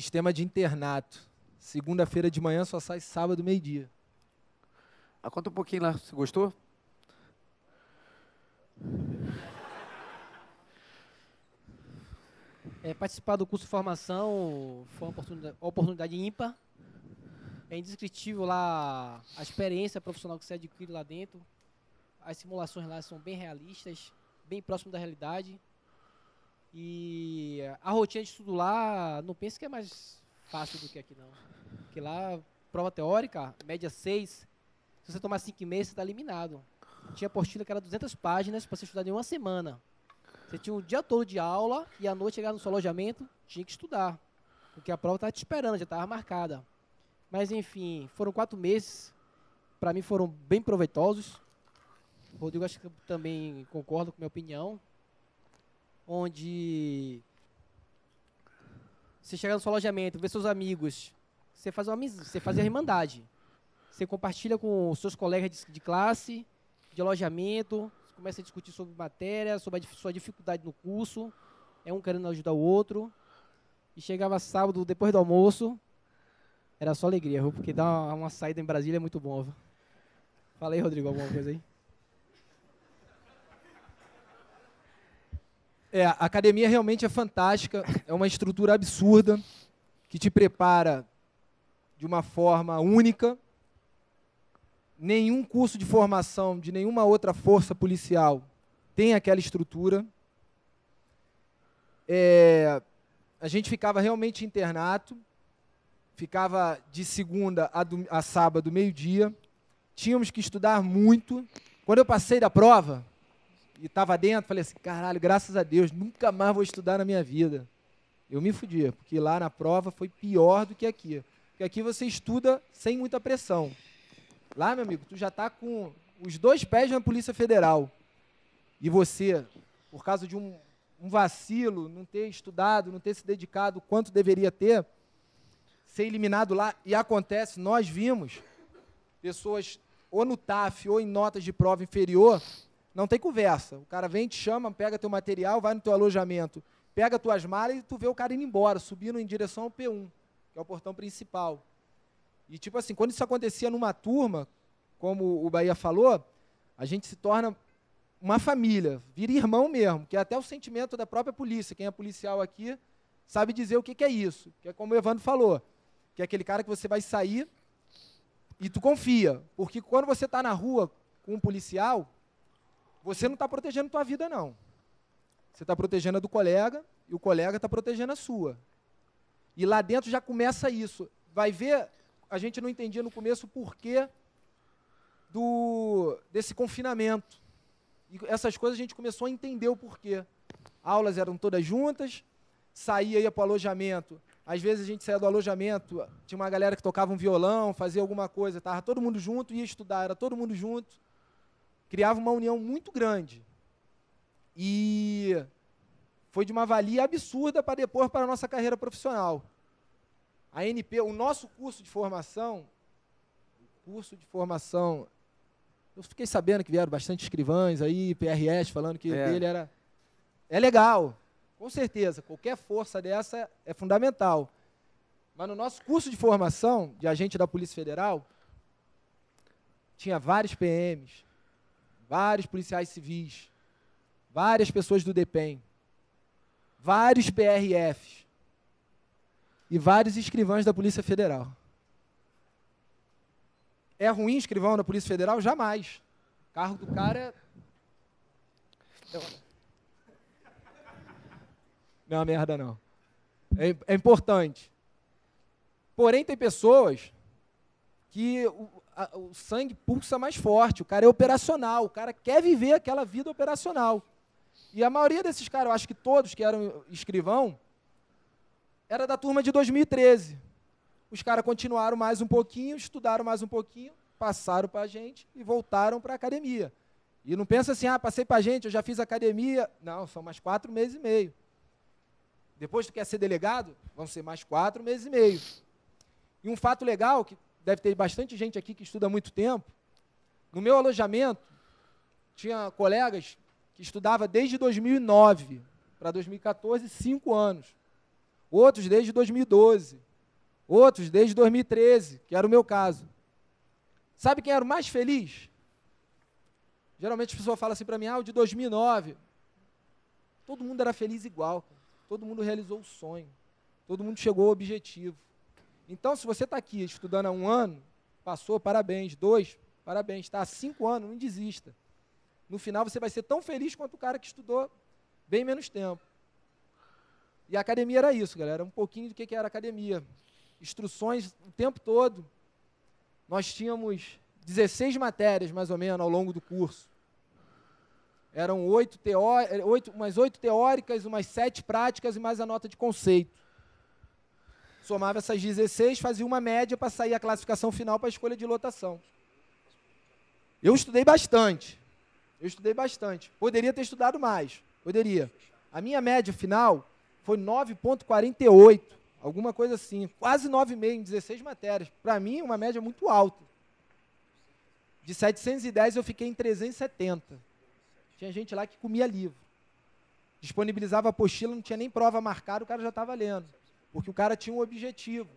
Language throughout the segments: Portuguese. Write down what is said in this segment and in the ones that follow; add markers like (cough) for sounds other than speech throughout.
Sistema de internato. Segunda-feira de manhã só sai sábado, meio-dia. Ah, conta um pouquinho lá, você gostou? É, participar do curso de formação foi uma oportunidade, oportunidade ímpar. É indescritível lá a experiência profissional que você adquire lá dentro. As simulações lá são bem realistas, bem próximo da realidade. E a rotina de estudo lá, não penso que é mais fácil do que aqui, não. Porque lá, prova teórica, média 6. Se você tomar 5 meses, você está eliminado. Tinha apostila que era 200 páginas para você estudar em uma semana. Você tinha o um dia todo de aula e à noite chegar no seu alojamento, tinha que estudar. Porque a prova estava te esperando, já estava marcada. Mas enfim, foram quatro meses. Para mim foram bem proveitosos. Rodrigo, acho que também concordo com a minha opinião onde você chega no seu alojamento, vê seus amigos, você faz uma você faz a irmandade. Você compartilha com os seus colegas de, de classe, de alojamento, começa a discutir sobre matéria, sobre a sua dificuldade no curso, é um querendo ajudar o outro. E chegava sábado, depois do almoço, era só alegria, porque dar uma, uma saída em Brasília é muito bom. Falei Fala aí, Rodrigo, alguma coisa aí? É, a academia realmente é fantástica, é uma estrutura absurda que te prepara de uma forma única. Nenhum curso de formação de nenhuma outra força policial tem aquela estrutura. É, a gente ficava realmente internato, ficava de segunda a, do, a sábado, meio-dia. Tínhamos que estudar muito. Quando eu passei da prova, e estava dentro, falei assim, caralho, graças a Deus, nunca mais vou estudar na minha vida. Eu me fudia, porque lá na prova foi pior do que aqui. Porque aqui você estuda sem muita pressão. Lá, meu amigo, tu já está com os dois pés na Polícia Federal. E você, por causa de um, um vacilo, não ter estudado, não ter se dedicado quanto deveria ter, ser eliminado lá, e acontece, nós vimos pessoas ou no TAF ou em notas de prova inferior não tem conversa. O cara vem, te chama, pega teu material, vai no teu alojamento, pega tuas malas e tu vê o cara indo embora, subindo em direção ao P1, que é o portão principal. E tipo assim, quando isso acontecia numa turma, como o Bahia falou, a gente se torna uma família, vira irmão mesmo, que é até o sentimento da própria polícia. Quem é policial aqui sabe dizer o que, que é isso. Que é como o Evandro falou, que é aquele cara que você vai sair e tu confia. Porque quando você está na rua com um policial, você não está protegendo tua vida, não. Você está protegendo a do colega e o colega está protegendo a sua. E lá dentro já começa isso. Vai ver, a gente não entendia no começo o porquê do, desse confinamento. E essas coisas a gente começou a entender o porquê. Aulas eram todas juntas, saía ia para o alojamento. Às vezes a gente saía do alojamento, tinha uma galera que tocava um violão, fazia alguma coisa, estava todo mundo junto, ia estudar, era todo mundo junto criava uma união muito grande. E foi de uma valia absurda para depois para a nossa carreira profissional. A NP, o nosso curso de formação, o curso de formação, eu fiquei sabendo que vieram bastante escrivães aí, PRS, falando que é. dele era. É legal, com certeza, qualquer força dessa é fundamental. Mas no nosso curso de formação de agente da Polícia Federal, tinha vários PMs, vários policiais civis, várias pessoas do DEPEN, vários PRFs e vários escrivães da Polícia Federal. É ruim escrivão da Polícia Federal? Jamais. O carro do cara é. Não é uma merda, não. É, é importante. Porém, tem pessoas que a, o sangue pulsa mais forte, o cara é operacional, o cara quer viver aquela vida operacional. E a maioria desses caras, eu acho que todos que eram escrivão, era da turma de 2013. Os caras continuaram mais um pouquinho, estudaram mais um pouquinho, passaram para a gente e voltaram para a academia. E não pensa assim, ah, passei para a gente, eu já fiz academia. Não, são mais quatro meses e meio. Depois tu quer ser delegado, vão ser mais quatro meses e meio. E um fato legal é que deve ter bastante gente aqui que estuda há muito tempo. No meu alojamento, tinha colegas que estudava desde 2009 para 2014, cinco anos. Outros desde 2012. Outros desde 2013, que era o meu caso. Sabe quem era o mais feliz? Geralmente a pessoa fala assim para mim, ah, o de 2009. Todo mundo era feliz igual. Todo mundo realizou o sonho. Todo mundo chegou ao objetivo. Então, se você está aqui estudando há um ano, passou, parabéns. Dois, parabéns. Está há cinco anos, não desista. No final, você vai ser tão feliz quanto o cara que estudou bem menos tempo. E a academia era isso, galera. Um pouquinho do que era academia. Instruções o tempo todo. Nós tínhamos 16 matérias, mais ou menos, ao longo do curso. Eram oito, teó... oito umas oito teóricas, umas sete práticas e mais a nota de conceito. Somava essas 16, fazia uma média para sair a classificação final para a escolha de lotação. Eu estudei bastante. Eu estudei bastante. Poderia ter estudado mais. Poderia. A minha média final foi 9,48, alguma coisa assim. Quase 9,5 em 16 matérias. Para mim, uma média muito alta. De 710, eu fiquei em 370. Tinha gente lá que comia livro. Disponibilizava apostila, não tinha nem prova marcada, o cara já estava lendo. Porque o cara tinha um objetivo.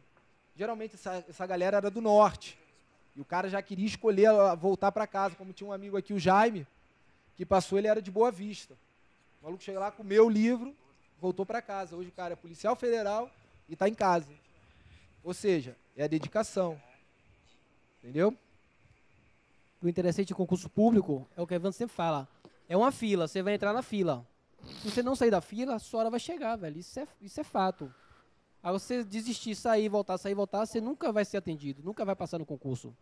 Geralmente essa, essa galera era do norte. E o cara já queria escolher voltar para casa. Como tinha um amigo aqui, o Jaime, que passou, ele era de Boa Vista. O maluco chegou lá, comeu o livro, voltou para casa. Hoje o cara é policial federal e está em casa. Ou seja, é a dedicação. Entendeu? O interessante de concurso público é o que o Evandro sempre fala. É uma fila, você vai entrar na fila. Se você não sair da fila, a sua hora vai chegar, velho. Isso é, isso é fato. Aí você desistir, sair, voltar, sair, voltar, você nunca vai ser atendido, nunca vai passar no concurso.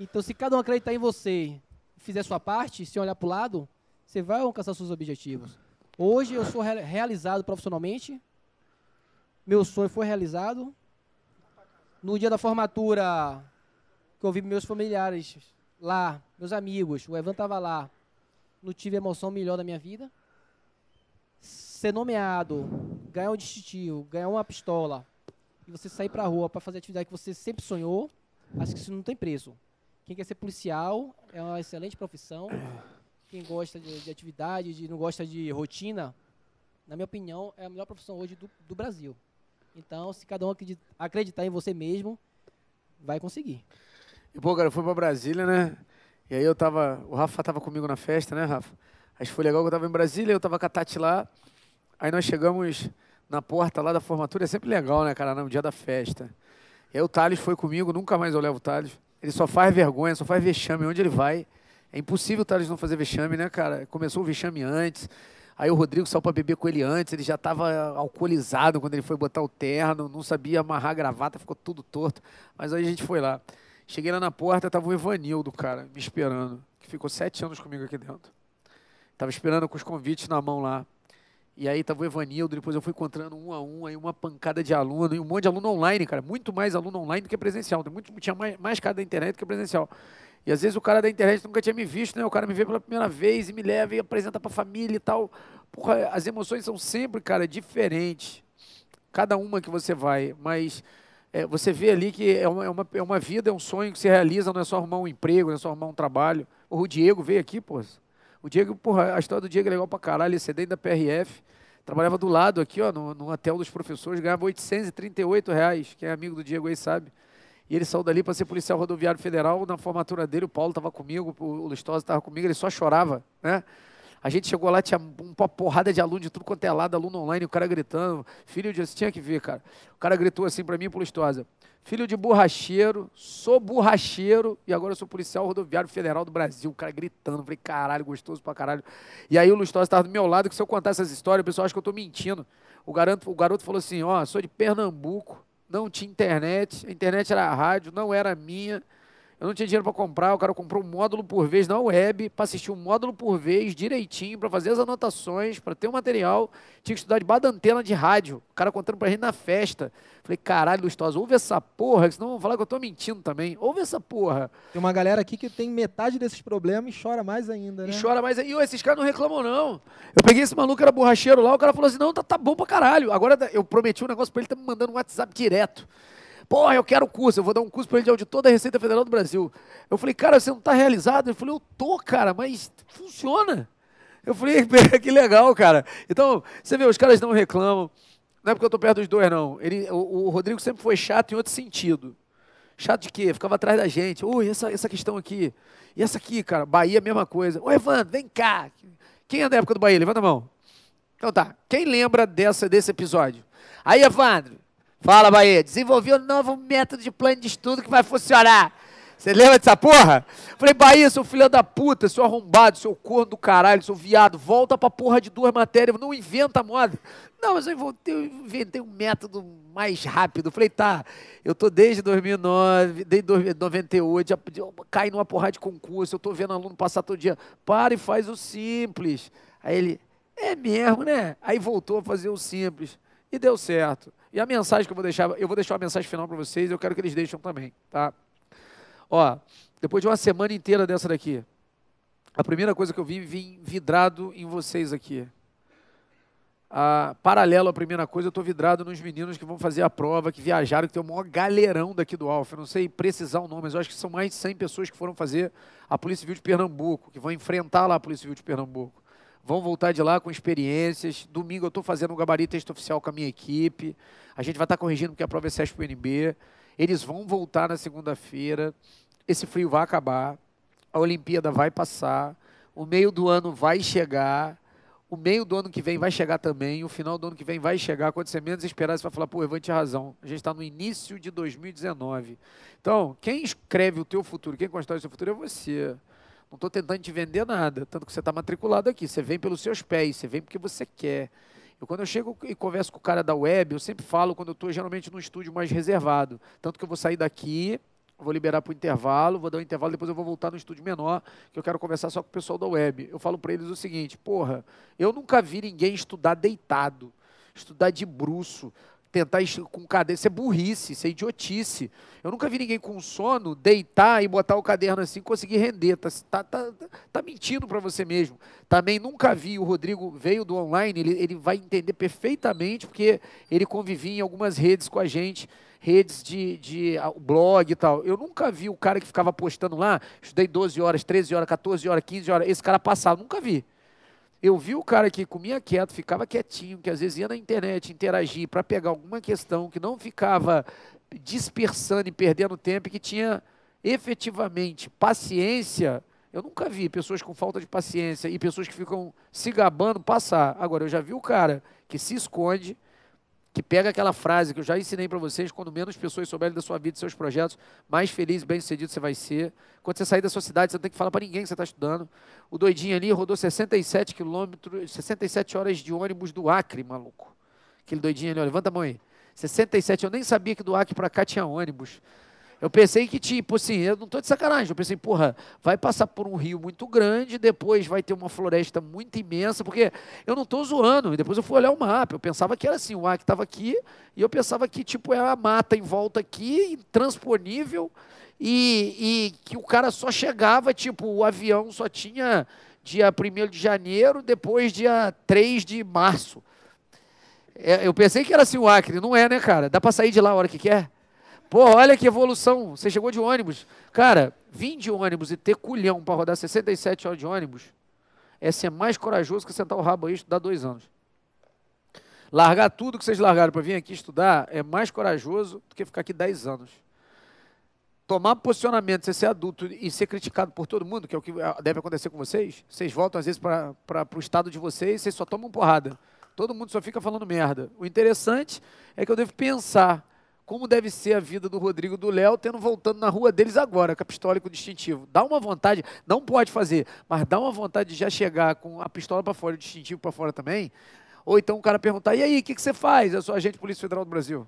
Então, se cada um acreditar em você, fizer sua parte, se olhar para o lado, você vai alcançar seus objetivos. Hoje eu sou re realizado profissionalmente, meu sonho foi realizado. No dia da formatura, que eu vi meus familiares lá, meus amigos, o Evan estava lá, não tive emoção melhor da minha vida ser nomeado, ganhar um distintivo, ganhar uma pistola e você sair pra rua para fazer a atividade que você sempre sonhou, acho que isso não tem preço. Quem quer ser policial é uma excelente profissão. Quem gosta de, de atividade, de, não gosta de rotina, na minha opinião, é a melhor profissão hoje do, do Brasil. Então, se cada um acreditar em você mesmo, vai conseguir. E, pô, cara, eu fui pra Brasília, né? E aí eu tava. O Rafa tava comigo na festa, né, Rafa? Acho que foi legal que eu tava em Brasília, eu tava com a Tati lá. Aí nós chegamos na porta lá da formatura, é sempre legal, né, cara, no dia da festa. E aí o Thales foi comigo, nunca mais eu levo o Thales. Ele só faz vergonha, só faz vexame. Onde ele vai? É impossível o Thales não fazer vexame, né, cara? Começou o vexame antes. Aí o Rodrigo saiu para beber com ele antes, ele já estava alcoolizado quando ele foi botar o terno, não sabia amarrar a gravata, ficou tudo torto. Mas aí a gente foi lá. Cheguei lá na porta, tava o Evanildo, cara, me esperando, que ficou sete anos comigo aqui dentro. Tava esperando com os convites na mão lá. E aí tava o Evanildo, depois eu fui encontrando um a um, aí uma pancada de aluno, e um monte de aluno online, cara. Muito mais aluno online do que presencial. Muito, tinha mais, mais cara da internet do que presencial. E às vezes o cara da internet nunca tinha me visto, né? O cara me vê pela primeira vez e me leva e apresenta pra família e tal. Porra, as emoções são sempre, cara, diferentes. Cada uma que você vai, mas é, você vê ali que é uma, é, uma, é uma vida, é um sonho que se realiza, não é só arrumar um emprego, não é só arrumar um trabalho. O Diego veio aqui, pô. O Diego, porra, a história do Diego é legal pra caralho, excedente é da PRF. Trabalhava do lado aqui, ó, no, no hotel dos professores, ganhava 838 reais. Quem é amigo do Diego aí sabe. E ele saiu dali para ser policial rodoviário federal. Na formatura dele, o Paulo estava comigo, o Lustosa estava comigo, ele só chorava, né? A gente chegou lá, tinha uma porrada de aluno de tudo quanto é lado, aluno online, o cara gritando. Filho de. Você tinha que ver, cara. O cara gritou assim para mim, Lustosa. Filho de borracheiro, sou borracheiro e agora sou policial rodoviário federal do Brasil. O cara gritando. falei, caralho, gostoso pra caralho. E aí o Lustosa estava do meu lado, que se eu contar essas histórias, o pessoal acha que eu tô mentindo. O garoto, o garoto falou assim: Ó, oh, sou de Pernambuco, não tinha internet, a internet era a rádio, não era minha. Eu não tinha dinheiro para comprar, o cara comprou um módulo por vez na web, para assistir um módulo por vez direitinho, para fazer as anotações, para ter o material. Tinha que estudar de da antena de rádio, o cara contando para gente na festa. Falei, caralho, Lustosa, ouve essa porra, senão vão falar que eu estou mentindo também. Ouve essa porra. Tem uma galera aqui que tem metade desses problemas e chora mais ainda, né? E chora mais ainda. E esses caras não reclamam, não. Eu peguei esse maluco, era borracheiro lá, o cara falou assim, não, tá, tá bom pra caralho. Agora eu prometi um negócio para ele, tá me mandando um WhatsApp direto. Porra, eu quero curso, eu vou dar um curso para ele de auditor da Receita Federal do Brasil. Eu falei, cara, você não está realizado? Ele falou, eu tô, cara, mas funciona. Eu falei, (laughs) que legal, cara. Então, você vê, os caras não reclamam. Não é porque eu estou perto dos dois, não. Ele, o, o, Rodrigo sempre foi chato em outro sentido. Chato de quê? Ficava atrás da gente. Ui, essa, essa questão aqui. E essa aqui, cara. Bahia, mesma coisa. Ô, Evandro, vem cá. Quem é da época do Bahia? Levanta a mão. Então tá. Quem lembra dessa, desse episódio? Aí, Evandro, Fala, Bahia. Desenvolvi um novo método de plano de estudo que vai funcionar. Você lembra dessa porra? Falei, Bahia, seu filho da puta, seu arrombado, seu corno do caralho, seu viado, volta pra porra de duas matérias, não inventa moda. Não, mas eu inventei, um método mais rápido. Falei, tá, eu tô desde 2009, desde 98, já caí numa porrada de concurso, eu tô vendo aluno passar todo dia. Para e faz o simples. Aí ele, é mesmo, né? Aí voltou a fazer o simples. E deu certo. E a mensagem que eu vou deixar, eu vou deixar uma mensagem final para vocês, eu quero que eles deixem também, tá? Ó, depois de uma semana inteira dessa daqui, a primeira coisa que eu vi, vim vidrado em vocês aqui. Ah, paralelo à primeira coisa, eu estou vidrado nos meninos que vão fazer a prova, que viajaram, que tem o maior galerão daqui do Alfa. não sei precisar o nome, mas eu acho que são mais de 100 pessoas que foram fazer a Polícia Civil de Pernambuco, que vão enfrentar lá a Polícia Civil de Pernambuco vão voltar de lá com experiências. Domingo eu estou fazendo um gabarito texto oficial com a minha equipe. A gente vai estar tá corrigindo porque a prova é SESP UNB. Eles vão voltar na segunda-feira. Esse frio vai acabar. A Olimpíada vai passar. O meio do ano vai chegar. O meio do ano que vem vai chegar também. O final do ano que vem vai chegar. Quando você menos esperar, você vai falar, pô, levante tinha razão. A gente está no início de 2019. Então, quem escreve o teu futuro, quem constrói o seu futuro é você. Não estou tentando te vender nada, tanto que você está matriculado aqui. Você vem pelos seus pés, você vem porque você quer. Eu, quando eu chego e converso com o cara da web, eu sempre falo quando eu estou geralmente num estúdio mais reservado. Tanto que eu vou sair daqui, vou liberar para o intervalo, vou dar um intervalo, depois eu vou voltar no estúdio menor, que eu quero conversar só com o pessoal da web. Eu falo para eles o seguinte: porra, eu nunca vi ninguém estudar deitado, estudar de bruxo, tentar com caderno. Isso é burrice, isso é idiotice. Eu nunca vi ninguém com sono deitar e botar o caderno assim conseguir render. Tá, tá, tá, tá mentindo para você mesmo. Também nunca vi. O Rodrigo veio do online, ele, ele vai entender perfeitamente, porque ele convivia em algumas redes com a gente redes de, de ah, blog e tal. Eu nunca vi o cara que ficava postando lá, estudei 12 horas, 13 horas, 14 horas, 15 horas, esse cara passava, nunca vi. Eu vi o cara que comia quieto, ficava quietinho, que às vezes ia na internet interagir para pegar alguma questão, que não ficava dispersando e perdendo tempo, e que tinha efetivamente paciência. Eu nunca vi pessoas com falta de paciência e pessoas que ficam se gabando passar. Agora, eu já vi o cara que se esconde, que pega aquela frase que eu já ensinei para vocês, quando menos pessoas souberem da sua vida, dos seus projetos, mais feliz e bem-sucedido você vai ser. Quando você sair da sua cidade, você não tem que falar para ninguém que você está estudando. O doidinho ali rodou 67 quilômetros, 67 horas de ônibus do Acre, maluco. Aquele doidinho ali, ó, levanta a mão aí. 67, eu nem sabia que do Acre para cá tinha ônibus. Eu pensei que, tipo assim, eu não estou de sacanagem, eu pensei, porra, vai passar por um rio muito grande, depois vai ter uma floresta muito imensa, porque eu não estou zoando. E depois eu fui olhar o mapa, eu pensava que era assim, o ar que estava aqui, e eu pensava que, tipo, era a mata em volta aqui, intransponível, e, e que o cara só chegava, tipo, o avião só tinha dia 1 de janeiro, depois dia 3 de março. É, eu pensei que era assim o Acre, não é, né, cara? Dá para sair de lá a hora que quer? Pô, olha que evolução. Você chegou de ônibus. Cara, vir de ônibus e ter culhão para rodar 67 horas de ônibus é ser mais corajoso que sentar o rabo aí e estudar dois anos. Largar tudo que vocês largaram para vir aqui estudar é mais corajoso do que ficar aqui 10 anos. Tomar posicionamento, você ser adulto e ser criticado por todo mundo, que é o que é, deve acontecer com vocês, vocês voltam às vezes para o estado de vocês, vocês só tomam porrada. Todo mundo só fica falando merda. O interessante é que eu devo pensar como deve ser a vida do Rodrigo do Léo, tendo voltando na rua deles agora, com a pistola e com o distintivo. Dá uma vontade, não pode fazer, mas dá uma vontade de já chegar com a pistola para fora e o distintivo para fora também. Ou então o cara perguntar, e aí, o que, que você faz? Eu sou agente de Polícia Federal do Brasil.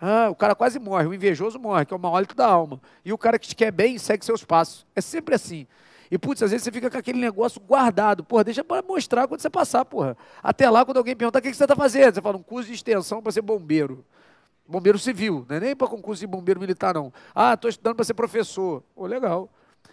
Ah, o cara quase morre, o invejoso morre, que é o maólico da alma. E o cara que te quer bem segue seus passos. É sempre assim. E, putz, às vezes você fica com aquele negócio guardado. Porra, deixa para mostrar quando você passar, porra. Até lá, quando alguém perguntar o que, que você está fazendo, você fala um curso de extensão para ser bombeiro. Bombeiro civil, não é nem para concurso de bombeiro militar, não. Ah, estou estudando para ser professor. Oh, legal.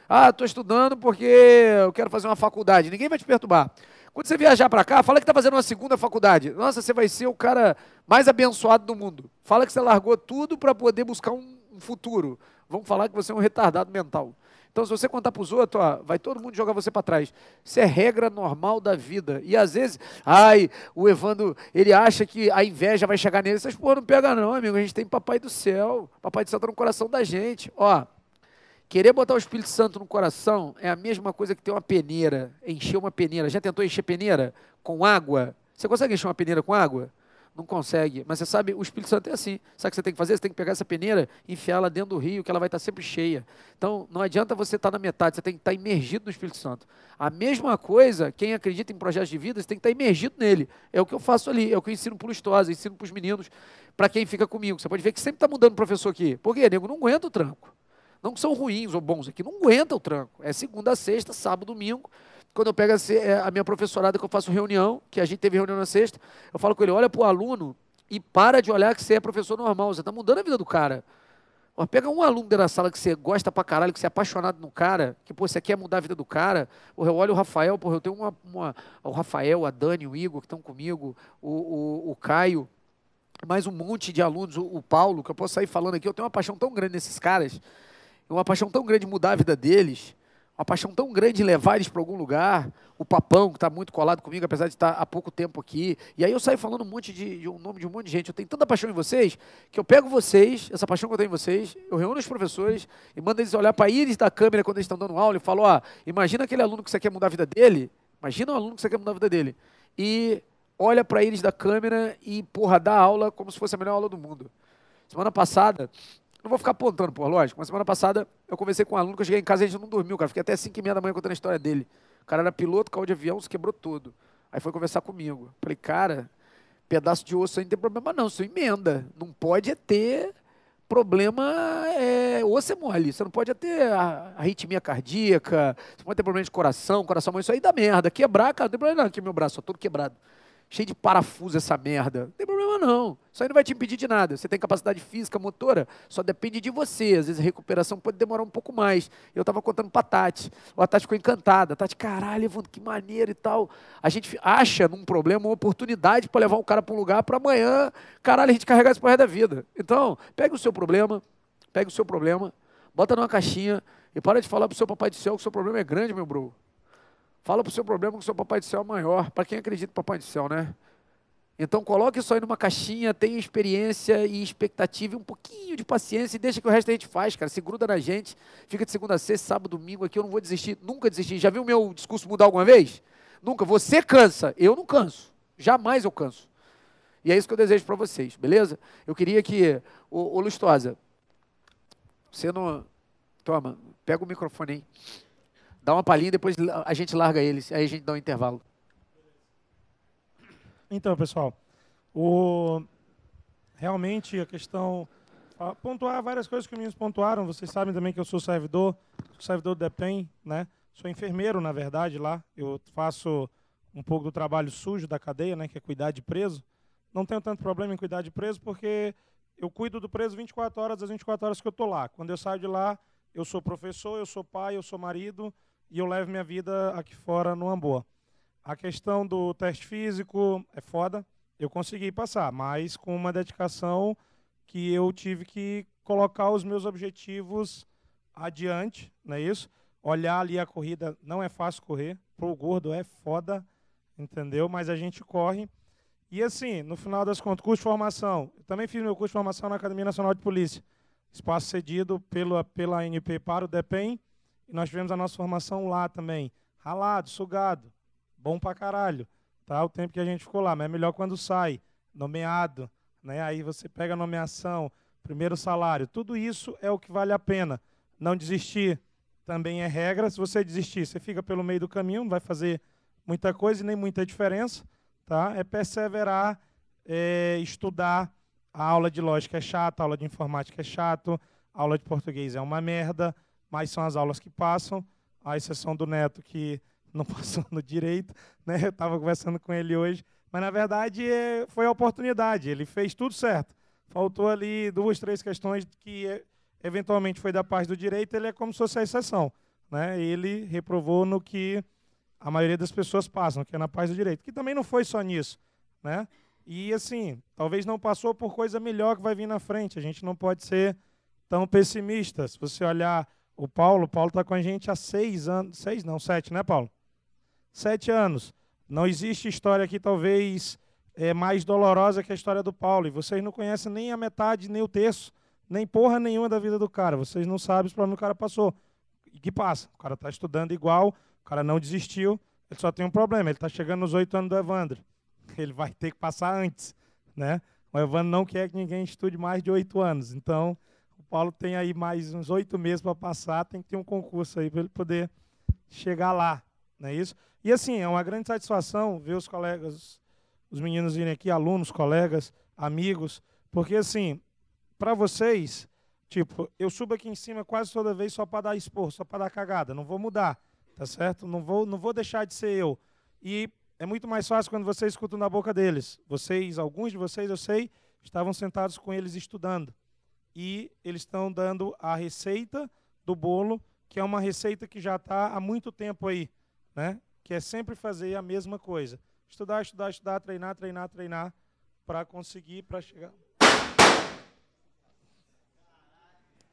Ah, estou estudando porque eu quero fazer uma faculdade. Ninguém vai te perturbar. Quando você viajar para cá, fala que está fazendo uma segunda faculdade. Nossa, você vai ser o cara mais abençoado do mundo. Fala que você largou tudo para poder buscar um futuro. Vamos falar que você é um retardado mental. Então, se você contar para os outros, ó, vai todo mundo jogar você para trás. Isso é regra normal da vida. E às vezes, ai, o Evandro, ele acha que a inveja vai chegar nele. Essas porra não pega, não, amigo. A gente tem Papai do Céu. Papai do Céu está no coração da gente. Ó, querer botar o Espírito Santo no coração é a mesma coisa que ter uma peneira, encher uma peneira. Já tentou encher peneira com água? Você consegue encher uma peneira com água? não consegue. Mas você sabe, o Espírito Santo é assim. Sabe o que você tem que fazer? Você tem que pegar essa peneira e enfiar ela dentro do rio, que ela vai estar sempre cheia. Então, não adianta você estar na metade, você tem que estar imergido no Espírito Santo. A mesma coisa, quem acredita em projetos de vida, você tem que estar imergido nele. É o que eu faço ali, é o que eu ensino para o Lustosa, ensino para os meninos, para quem fica comigo. Você pode ver que sempre está mudando o professor aqui. Por quê, nego? Não aguenta o tranco. Não que são ruins ou bons aqui, não aguenta o tranco. É segunda, sexta, sábado, domingo quando eu pego é, a minha professorada, que eu faço reunião, que a gente teve reunião na sexta, eu falo com ele, olha para o aluno e para de olhar que você é professor normal, você está mudando a vida do cara. pega um aluno da sala que você gosta pra caralho, que você é apaixonado no cara, que pô, você quer mudar a vida do cara. Porra, eu olho o Rafael, porra, eu tenho uma, uma, o Rafael, a Dani, o Igor que estão comigo, o, o, o, Caio, mais um monte de alunos, o, o Paulo, que eu posso sair falando aqui. Eu tenho uma paixão tão grande nesses caras, uma paixão tão grande de mudar a vida deles uma paixão tão grande de levar eles para algum lugar. O papão, que está muito colado comigo, apesar de estar há pouco tempo aqui. E aí eu saio falando um monte de, de um nome de um monte de gente. Eu tenho tanta paixão em vocês que eu pego vocês, essa paixão que eu tenho em vocês, eu reúno os professores e mando eles olhar para a íris da câmera quando eles estão dando aula e falo: ó, imagina aquele aluno que você quer mudar a vida dele. Imagina um aluno que você quer mudar a vida dele. E olha para íris da câmera e, porra, dá aula como se fosse a melhor aula do mundo. Semana passada, não vou ficar apontando, por lógico, mas semana passada eu conversei com um aluno que eu cheguei em casa e a gente não dormiu, cara. Fiquei até 5 e meia da manhã contando a história dele. O cara era piloto, caiu de avião, se quebrou todo. Aí foi conversar comigo. Falei, cara, pedaço de osso aí não tem problema não, isso emenda. Não pode é ter problema, é, osso é mole. Você não pode é ter arritmia cardíaca, você pode ter problema de coração, coração, isso aí dá merda. Quebrar, cara, não tem problema não, aqui meu braço, só todo quebrado cheio de parafuso essa merda. Não tem problema não. Isso aí não vai te impedir de nada. Você tem capacidade física, motora, só depende de você. Às vezes a recuperação pode demorar um pouco mais. Eu estava contando para a Tati. A Tati ficou encantada. A Tati, caralho, Evandro, que maneiro e tal. A gente acha num problema uma oportunidade para levar um cara para um lugar para amanhã, caralho, a gente carregar isso para da vida. Então, pega o seu problema, pega o seu problema, bota numa caixinha e para de falar para o seu papai do céu que o seu problema é grande, meu bro. Fala para o seu problema que o seu papai do céu é maior. Para quem acredita papai do céu, né? Então coloque isso aí numa caixinha, tenha experiência e expectativa, e um pouquinho de paciência e deixa que o resto a gente faz, cara. Se gruda na gente, fica de segunda a sexta, sábado, domingo aqui, eu não vou desistir, nunca desistir. Já viu meu discurso mudar alguma vez? Nunca. Você cansa, eu não canso. Jamais eu canso. E é isso que eu desejo para vocês, beleza? Eu queria que, ô, ô Lustosa, você não... Toma, pega o microfone aí. Dá uma palhinha, depois a gente larga eles, aí a gente dá um intervalo. Então, pessoal, o... realmente a questão. Pontuar várias coisas que os meninos pontuaram, vocês sabem também que eu sou servidor, sou servidor do DEPEN, né? sou enfermeiro, na verdade, lá. Eu faço um pouco do trabalho sujo da cadeia, né, que é cuidar de preso. Não tenho tanto problema em cuidar de preso, porque eu cuido do preso 24 horas das 24 horas que eu estou lá. Quando eu saio de lá, eu sou professor, eu sou pai, eu sou marido, e eu levo minha vida aqui fora numa boa. A questão do teste físico é foda. Eu consegui passar, mas com uma dedicação que eu tive que colocar os meus objetivos adiante, não é isso? Olhar ali a corrida, não é fácil correr, pro gordo é foda, entendeu? Mas a gente corre. E assim, no final das contas, curso de formação. Eu também fiz meu curso de formação na Academia Nacional de Polícia. Espaço cedido pela, pela ANP para o DEPEN e nós tivemos a nossa formação lá também. Ralado, sugado. Bom pra caralho. Tá? O tempo que a gente ficou lá. Mas é melhor quando sai. Nomeado. Né? Aí você pega a nomeação, primeiro salário. Tudo isso é o que vale a pena. Não desistir também é regra. Se você desistir, você fica pelo meio do caminho, não vai fazer muita coisa e nem muita diferença. Tá? É perseverar, é estudar. A aula de lógica é chata, a aula de informática é chato, a aula de português é uma merda, mas são as aulas que passam, a exceção do Neto, que (laughs) não passou no direito, né? eu estava conversando com ele hoje, mas na verdade é, foi a oportunidade, ele fez tudo certo. Faltou ali duas, três questões que é, eventualmente foi da parte do direito, ele é como se fosse a exceção. Né? Ele reprovou no que a maioria das pessoas passam, que é na parte do direito, que também não foi só nisso. Né? E assim, talvez não passou por coisa melhor que vai vir na frente. A gente não pode ser tão pessimista. Se você olhar o Paulo, Paulo está com a gente há seis anos, seis não, sete, né, Paulo? Sete anos. Não existe história aqui, talvez, é, mais dolorosa que a história do Paulo. E vocês não conhecem nem a metade, nem o terço, nem porra nenhuma da vida do cara. Vocês não sabem os problemas que o cara passou. E que passa? O cara está estudando igual, o cara não desistiu, ele só tem um problema. Ele está chegando nos oito anos do Evandro. (laughs) Ele vai ter que passar antes, né? O Evandro não quer que ninguém estude mais de oito anos. Então, Paulo tem aí mais uns oito meses para passar, tem que ter um concurso aí para ele poder chegar lá, não é isso? E assim, é uma grande satisfação ver os colegas, os meninos virem aqui, alunos, colegas, amigos, porque assim, para vocês, tipo, eu subo aqui em cima quase toda vez só para dar expor, só para dar cagada, não vou mudar, tá certo? Não vou, não vou deixar de ser eu. E é muito mais fácil quando vocês escutam na boca deles. Vocês, alguns de vocês, eu sei, estavam sentados com eles estudando e eles estão dando a receita do bolo, que é uma receita que já está há muito tempo aí, né? que é sempre fazer a mesma coisa. Estudar, estudar, estudar, treinar, treinar, treinar, para conseguir, para chegar...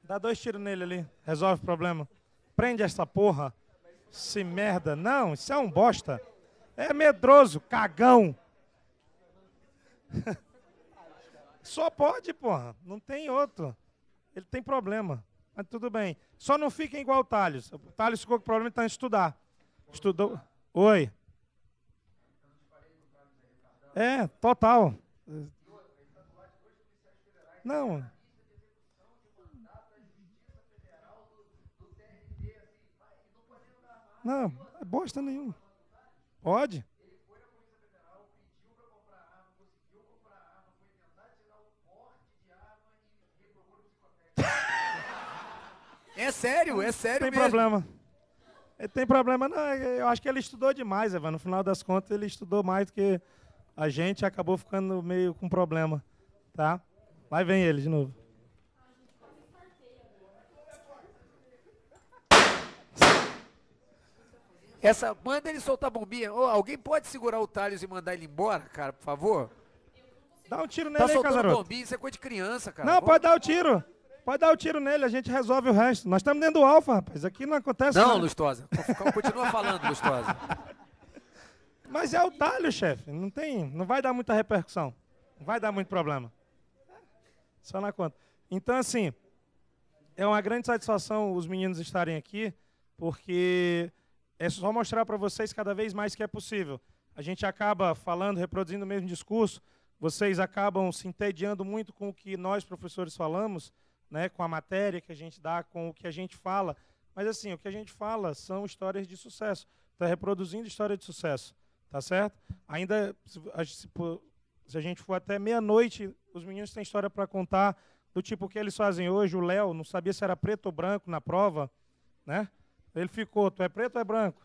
Dá dois tiros nele ali, resolve o problema. Prende essa porra, se merda. Não, isso é um bosta. É medroso, cagão. (laughs) Só pode, porra. Não tem outro. Ele tem problema. Mas tudo bem. Só não fiquem igual o Thales. O Thales ficou com problema então estudar. Estudou. Oi. É, total. Não. Não, é bosta nenhuma. Pode? É sério, é sério Tem mesmo. problema. Ele tem problema, não. Eu acho que ele estudou demais, Evan. No final das contas, ele estudou mais do que a gente acabou ficando meio com problema, tá? Vai vem ele de novo. Essa, manda ele soltar a bombinha. Oh, alguém pode segurar o Thales e mandar ele embora, cara, por favor? Dá um tiro tá nele, tá aí, soltando Casaroto. bombinha, isso é coisa de criança, cara. Não, pode dar o tiro. Pode dar o um tiro nele, a gente resolve o resto. Nós estamos dentro do alfa, rapaz. Aqui não acontece Não, nada. Lustosa. Continua falando, Lustosa. (laughs) Mas é o talho, chefe. Não tem, não vai dar muita repercussão. Não vai dar muito problema. Só na conta. Então, assim, é uma grande satisfação os meninos estarem aqui, porque é só mostrar para vocês cada vez mais que é possível. A gente acaba falando, reproduzindo o mesmo discurso, vocês acabam se entediando muito com o que nós, professores, falamos, né, com a matéria que a gente dá, com o que a gente fala. Mas assim, o que a gente fala são histórias de sucesso. Está reproduzindo história de sucesso, tá certo? Ainda se, se a gente for até meia-noite, os meninos têm história para contar do tipo que eles fazem hoje. O Léo não sabia se era preto ou branco na prova, né? Ele ficou, tu é preto ou é branco?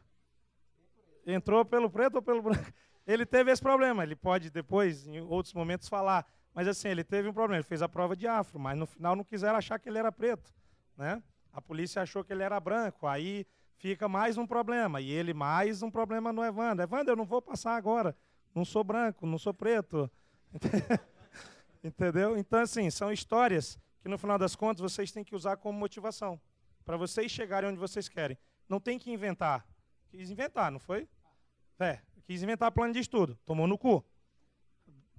Entrou pelo preto ou pelo branco? Ele teve esse problema. Ele pode depois, em outros momentos, falar, mas assim, ele teve um problema, ele fez a prova de afro, mas no final não quiseram achar que ele era preto, né? A polícia achou que ele era branco, aí fica mais um problema, e ele mais um problema no Evandro. Evandro, eu não vou passar agora, não sou branco, não sou preto. (laughs) Entendeu? Então, assim, são histórias que no final das contas vocês têm que usar como motivação, para vocês chegarem onde vocês querem. Não tem que inventar. Quis inventar, não foi? É, quis inventar plano de estudo, tomou no cu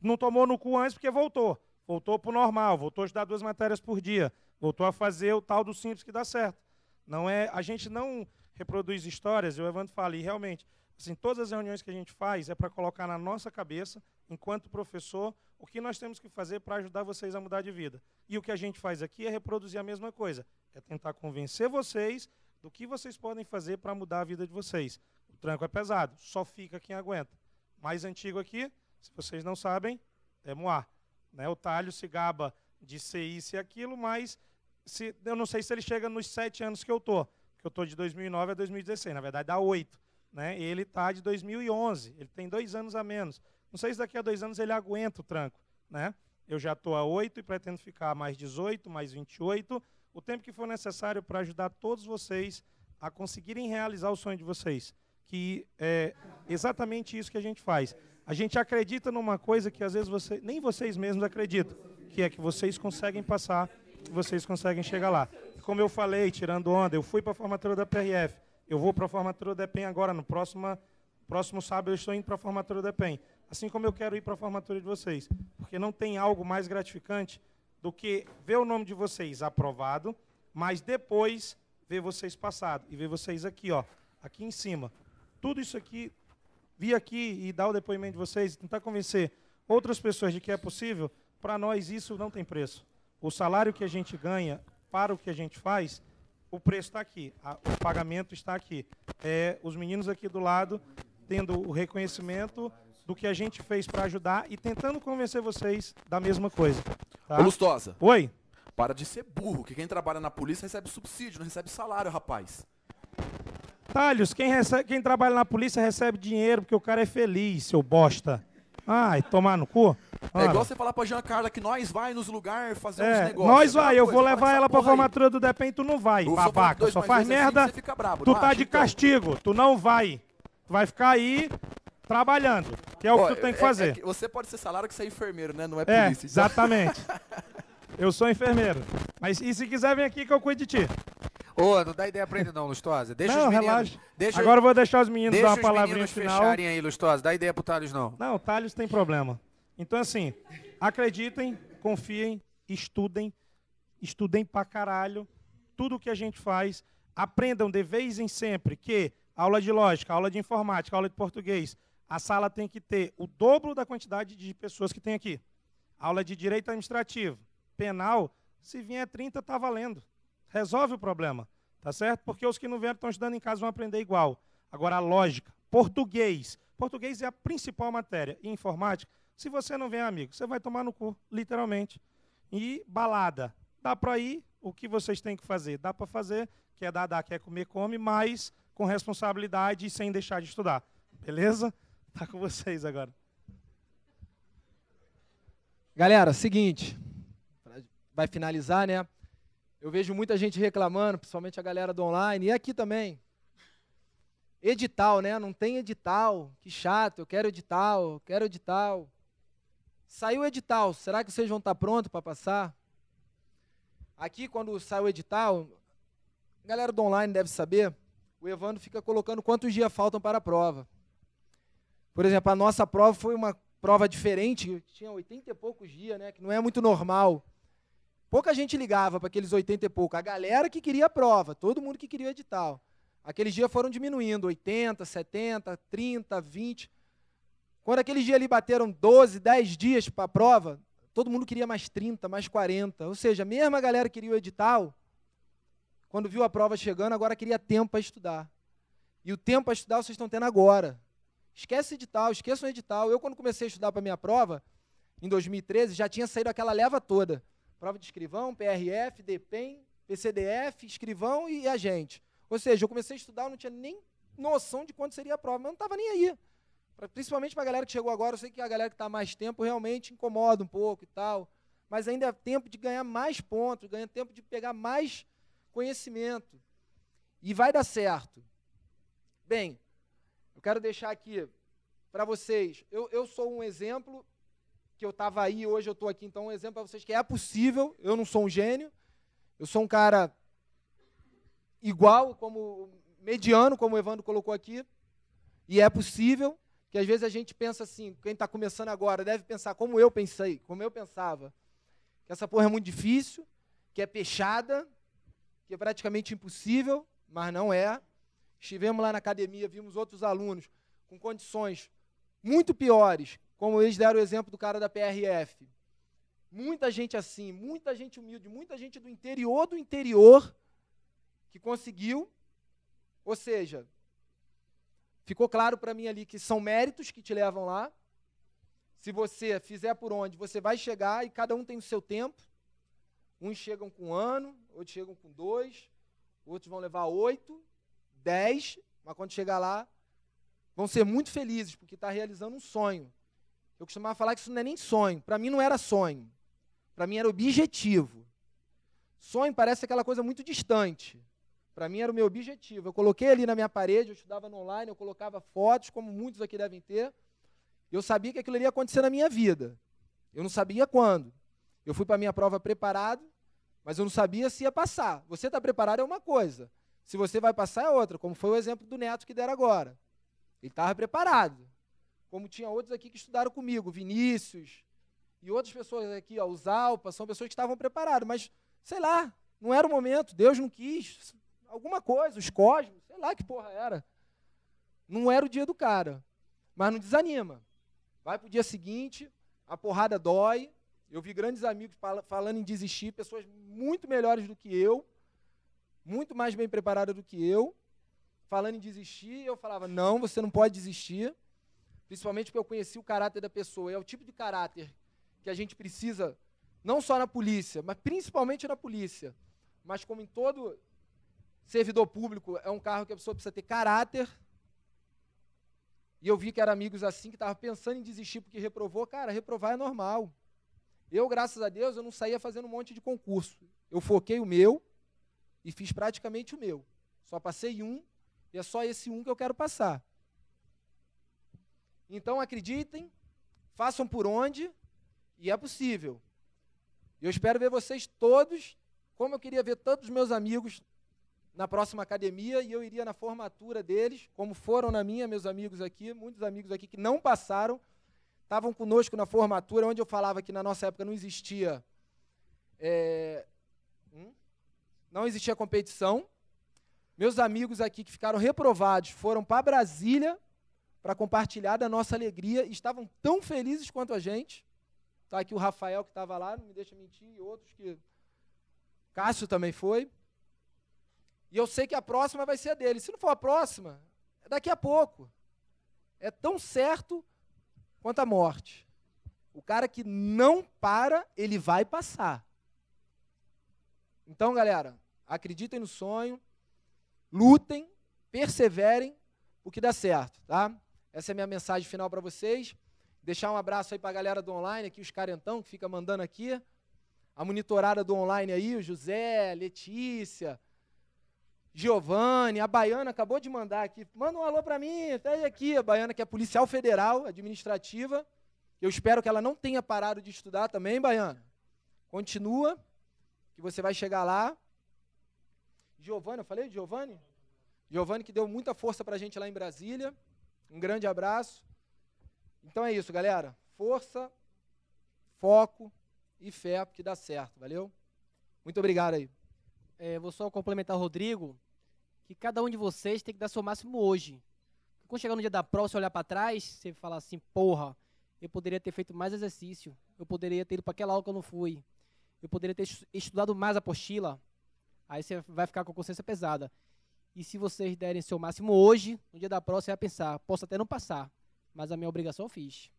não tomou no cu antes porque voltou. Voltou para o normal, voltou a estudar duas matérias por dia, voltou a fazer o tal do simples que dá certo. Não é, a gente não reproduz histórias, eu Evandro fala, e realmente, assim, todas as reuniões que a gente faz é para colocar na nossa cabeça, enquanto professor, o que nós temos que fazer para ajudar vocês a mudar de vida. E o que a gente faz aqui é reproduzir a mesma coisa, é tentar convencer vocês do que vocês podem fazer para mudar a vida de vocês. O tranco é pesado, só fica quem aguenta. Mais antigo aqui, se vocês não sabem, temos A. Né? O Talho se gaba de ser isso e aquilo, mas se, eu não sei se ele chega nos sete anos que eu estou, que eu estou de 2009 a 2016, na verdade dá oito. Né? Ele está de 2011, ele tem dois anos a menos. Não sei se daqui a dois anos ele aguenta o tranco. Né? Eu já estou a oito e pretendo ficar mais 18, mais 28, o tempo que for necessário para ajudar todos vocês a conseguirem realizar o sonho de vocês. Que é exatamente isso que a gente faz. A gente acredita numa coisa que às vezes você, nem vocês mesmos acreditam, que é que vocês conseguem passar, que vocês conseguem chegar lá. Como eu falei, tirando onda, eu fui para a formatura da PRF, eu vou para a formatura da EPEN agora, no próximo, próximo sábado eu estou indo para a formatura da EPEN. Assim como eu quero ir para a formatura de vocês, porque não tem algo mais gratificante do que ver o nome de vocês aprovado, mas depois ver vocês passado e ver vocês aqui, ó, aqui em cima. Tudo isso aqui vir aqui e dar o depoimento de vocês, tentar convencer outras pessoas de que é possível, para nós isso não tem preço. O salário que a gente ganha para o que a gente faz, o preço está aqui, a, o pagamento está aqui. É, os meninos aqui do lado tendo o reconhecimento do que a gente fez para ajudar e tentando convencer vocês da mesma coisa. Tá? Lustosa. Oi. Para de ser burro, que quem trabalha na polícia recebe subsídio, não recebe salário, rapaz atalhos. Quem, recebe, quem trabalha na polícia recebe dinheiro porque o cara é feliz, seu bosta. Ai, tomar no cu. É igual você falar pra Jean Carla que nós vai nos lugares fazer é, uns negócios. Nós vai, eu coisa, vou levar ela pra formatura aí. do DEPEN, tu não vai, eu babaca. Dois, só faz merda, assim tu tá acha, de então? castigo, tu não vai. Tu vai ficar aí trabalhando, que é o que tu tem que é, é fazer. É que você pode ser salário que você é enfermeiro, né? Não é, é polícia. Então. exatamente. (laughs) eu sou enfermeiro. Mas e se quiser, vem aqui que eu cuido de ti. Ô, não dá ideia pra ele não, Lustosa. Deixa não, os meninos. Deixa, Agora eu vou deixar os meninos dar uma palavrinha final. Deixa os fecharem aí, Lustosa. Dá ideia pro Thales não. Não, o Thales tem problema. Então, assim, acreditem, confiem, estudem. Estudem pra caralho. Tudo o que a gente faz. Aprendam de vez em sempre que aula de lógica, aula de informática, aula de português, a sala tem que ter o dobro da quantidade de pessoas que tem aqui. Aula de direito administrativo, penal, se vier 30, está valendo. Resolve o problema, tá certo? Porque os que não vieram estão estudando em casa vão aprender igual. Agora, a lógica. Português. Português é a principal matéria. E informática, se você não vem, amigo, você vai tomar no cu, literalmente. E balada. Dá para ir, o que vocês têm que fazer? Dá para fazer, quer dar, dá, quer comer, come, mas com responsabilidade e sem deixar de estudar. Beleza? Tá com vocês agora. Galera, seguinte, vai finalizar, né? Eu vejo muita gente reclamando, principalmente a galera do online, e aqui também. Edital, né? Não tem edital. Que chato, eu quero edital, eu quero edital. Saiu o edital, será que vocês vão estar tá prontos para passar? Aqui, quando sai o edital, a galera do online deve saber, o Evandro fica colocando quantos dias faltam para a prova. Por exemplo, a nossa prova foi uma prova diferente, tinha 80 e poucos dias, né, que não é muito normal. Pouca gente ligava para aqueles 80 e pouco. A galera que queria a prova, todo mundo que queria o edital. Aqueles dias foram diminuindo, 80, 70, 30, 20. Quando aqueles dias ali bateram 12, 10 dias para a prova, todo mundo queria mais 30, mais 40. Ou seja, mesmo a galera queria o edital, quando viu a prova chegando, agora queria tempo para estudar. E o tempo para estudar vocês estão tendo agora. Esquece edital, esqueçam edital. Eu, quando comecei a estudar para minha prova, em 2013, já tinha saído aquela leva toda. Prova de escrivão, PRF, DPEM, PCDF, escrivão e agente. Ou seja, eu comecei a estudar, eu não tinha nem noção de quanto seria a prova, mas não estava nem aí. Pra, principalmente para a galera que chegou agora, eu sei que a galera que está mais tempo realmente incomoda um pouco e tal, mas ainda é tempo de ganhar mais pontos, ganha tempo de pegar mais conhecimento. E vai dar certo. Bem, eu quero deixar aqui para vocês, eu, eu sou um exemplo que eu estava aí, hoje eu estou aqui. Então, um exemplo para vocês que é possível, eu não sou um gênio, eu sou um cara igual, como mediano, como o Evandro colocou aqui, e é possível que às vezes a gente pensa assim, quem está começando agora deve pensar como eu pensei, como eu pensava, que essa porra é muito difícil, que é peixada, que é praticamente impossível, mas não é. Estivemos lá na academia, vimos outros alunos com condições muito piores, como eles deram o exemplo do cara da PRF. Muita gente assim, muita gente humilde, muita gente do interior do interior que conseguiu. Ou seja, ficou claro para mim ali que são méritos que te levam lá. Se você fizer por onde, você vai chegar e cada um tem o seu tempo. Uns chegam com um ano, outros chegam com dois, outros vão levar oito, dez, mas quando chegar lá, vão ser muito felizes, porque está realizando um sonho. Eu costumava falar que isso não é nem sonho. Para mim não era sonho. Para mim era objetivo. Sonho parece aquela coisa muito distante. Para mim era o meu objetivo. Eu coloquei ali na minha parede, eu estudava no online, eu colocava fotos, como muitos aqui devem ter. Eu sabia que aquilo iria acontecer na minha vida. Eu não sabia quando. Eu fui para a minha prova preparado, mas eu não sabia se ia passar. Você está preparado é uma coisa. Se você vai passar é outra, como foi o exemplo do neto que deram agora. Ele estava preparado. Como tinha outros aqui que estudaram comigo, Vinícius e outras pessoas aqui, ó, os Alpa, são pessoas que estavam preparadas, mas sei lá, não era o momento, Deus não quis, alguma coisa, os cosmos, sei lá que porra era. Não era o dia do cara. Mas não desanima. Vai para o dia seguinte, a porrada dói. Eu vi grandes amigos fal falando em desistir, pessoas muito melhores do que eu, muito mais bem preparadas do que eu, falando em desistir. Eu falava: não, você não pode desistir principalmente porque eu conheci o caráter da pessoa. é o tipo de caráter que a gente precisa, não só na polícia, mas principalmente na polícia, mas como em todo servidor público, é um carro que a pessoa precisa ter caráter. E eu vi que eram amigos assim que estavam pensando em desistir porque reprovou. Cara, reprovar é normal. Eu, graças a Deus, eu não saía fazendo um monte de concurso. Eu foquei o meu e fiz praticamente o meu. Só passei um e é só esse um que eu quero passar. Então acreditem, façam por onde e é possível. Eu espero ver vocês todos, como eu queria ver tantos meus amigos na próxima academia e eu iria na formatura deles, como foram na minha, meus amigos aqui, muitos amigos aqui que não passaram, estavam conosco na formatura, onde eu falava que na nossa época não existia. É, hum? não existia competição. Meus amigos aqui que ficaram reprovados foram para Brasília para compartilhar da nossa alegria, estavam tão felizes quanto a gente. Está aqui o Rafael que estava lá, não me deixa mentir, e outros que. Cássio também foi. E eu sei que a próxima vai ser a dele. Se não for a próxima, é daqui a pouco. É tão certo quanto a morte. O cara que não para, ele vai passar. Então, galera, acreditem no sonho, lutem, perseverem, o que dá certo, tá? Essa é a minha mensagem final para vocês. Deixar um abraço aí para a galera do online, aqui os carentão que fica mandando aqui. A monitorada do online aí, o José, Letícia, Giovanni, a Baiana acabou de mandar aqui. Manda um alô para mim, tá até aqui, a Baiana que é policial federal, administrativa. Eu espero que ela não tenha parado de estudar também, Baiana. Continua, que você vai chegar lá. Giovanni, eu falei Giovanni? Giovanni que deu muita força para a gente lá em Brasília. Um grande abraço. Então é isso, galera. Força, foco e fé, porque dá certo. Valeu? Muito obrigado aí. É, vou só complementar o Rodrigo, que cada um de vocês tem que dar seu máximo hoje. quando chegar no dia da prova, você olhar para trás, você falar assim, porra, eu poderia ter feito mais exercício, eu poderia ter ido para aquela aula que eu não fui, eu poderia ter estudado mais a apostila. Aí você vai ficar com a consciência pesada. E se vocês derem seu máximo hoje, no dia da prova você vai pensar, posso até não passar, mas a minha obrigação eu fiz.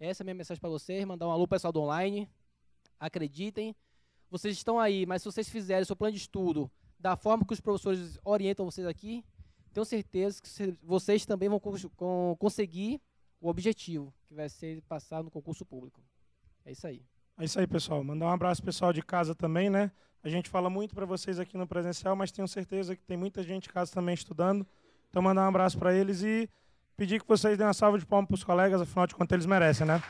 Essa é a minha mensagem para vocês, mandar um alô pessoal do online. Acreditem, vocês estão aí, mas se vocês fizerem seu plano de estudo da forma que os professores orientam vocês aqui, tenho certeza que vocês também vão conseguir o objetivo, que vai ser passar no concurso público. É isso aí. É isso aí, pessoal. Mandar um abraço pessoal de casa também, né? A gente fala muito para vocês aqui no presencial, mas tenho certeza que tem muita gente em casa também estudando. Então, mandar um abraço para eles e pedir que vocês deem uma salva de palmas para os colegas, afinal de contas, eles merecem, né?